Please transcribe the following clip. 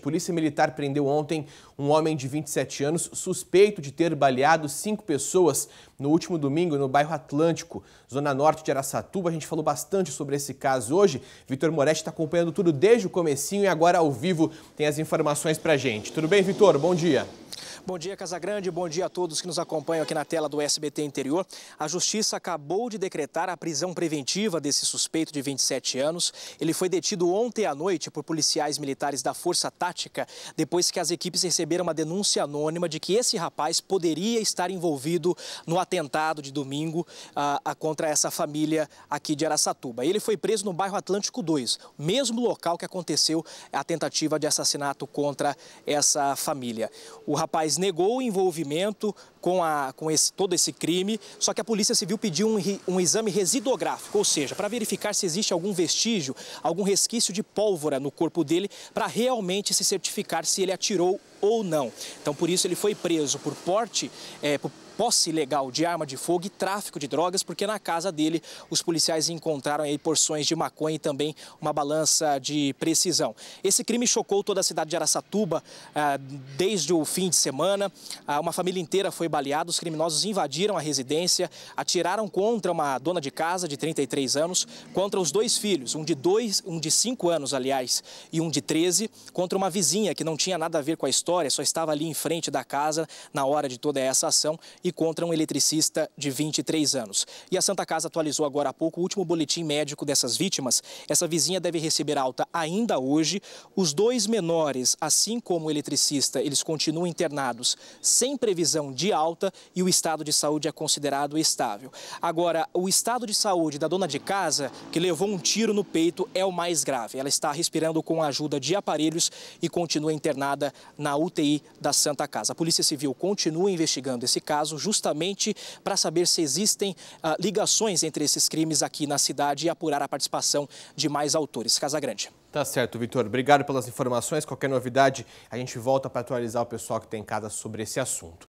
Polícia Militar prendeu ontem um homem de 27 anos suspeito de ter baleado cinco pessoas no último domingo no bairro Atlântico, zona norte de Araçatuba. A gente falou bastante sobre esse caso hoje. Vitor Moretti está acompanhando tudo desde o comecinho e agora ao vivo tem as informações para gente. Tudo bem, Vitor? Bom dia. Bom dia, Casagrande. Bom dia a todos que nos acompanham aqui na tela do SBT Interior. A Justiça acabou de decretar a prisão preventiva desse suspeito de 27 anos. Ele foi detido ontem à noite por policiais militares da Força Tática, depois que as equipes receberam uma denúncia anônima de que esse rapaz poderia estar envolvido no atentado de domingo uh, contra essa família aqui de Araçatuba. Ele foi preso no bairro Atlântico 2, mesmo local que aconteceu a tentativa de assassinato contra essa família. O rapaz negou o envolvimento com, a, com esse, todo esse crime, só que a Polícia Civil pediu um, um exame residográfico, ou seja, para verificar se existe algum vestígio, algum resquício de pólvora no corpo dele, para realmente se certificar se ele atirou ou não. Então, por isso, ele foi preso por porte, é, por posse ilegal de arma de fogo e tráfico de drogas, porque na casa dele os policiais encontraram aí porções de maconha e também uma balança de precisão. Esse crime chocou toda a cidade de Araçatuba ah, desde o fim de semana. Ah, uma família inteira foi baleada, os criminosos invadiram a residência, atiraram contra uma dona de casa de 33 anos, contra os dois filhos, um de dois, um de 5 anos, aliás, e um de 13, contra uma vizinha que não tinha nada a ver com a história, só estava ali em frente da casa na hora de toda essa ação e e contra um eletricista de 23 anos. E a Santa Casa atualizou agora há pouco o último boletim médico dessas vítimas. Essa vizinha deve receber alta ainda hoje. Os dois menores, assim como o eletricista, eles continuam internados sem previsão de alta e o estado de saúde é considerado estável. Agora, o estado de saúde da dona de casa, que levou um tiro no peito, é o mais grave. Ela está respirando com a ajuda de aparelhos e continua internada na UTI da Santa Casa. A Polícia Civil continua investigando esse caso caso justamente para saber se existem ah, ligações entre esses crimes aqui na cidade e apurar a participação de mais autores. Casa Grande. Tá certo, Vitor. Obrigado pelas informações. Qualquer novidade, a gente volta para atualizar o pessoal que tem em casa sobre esse assunto.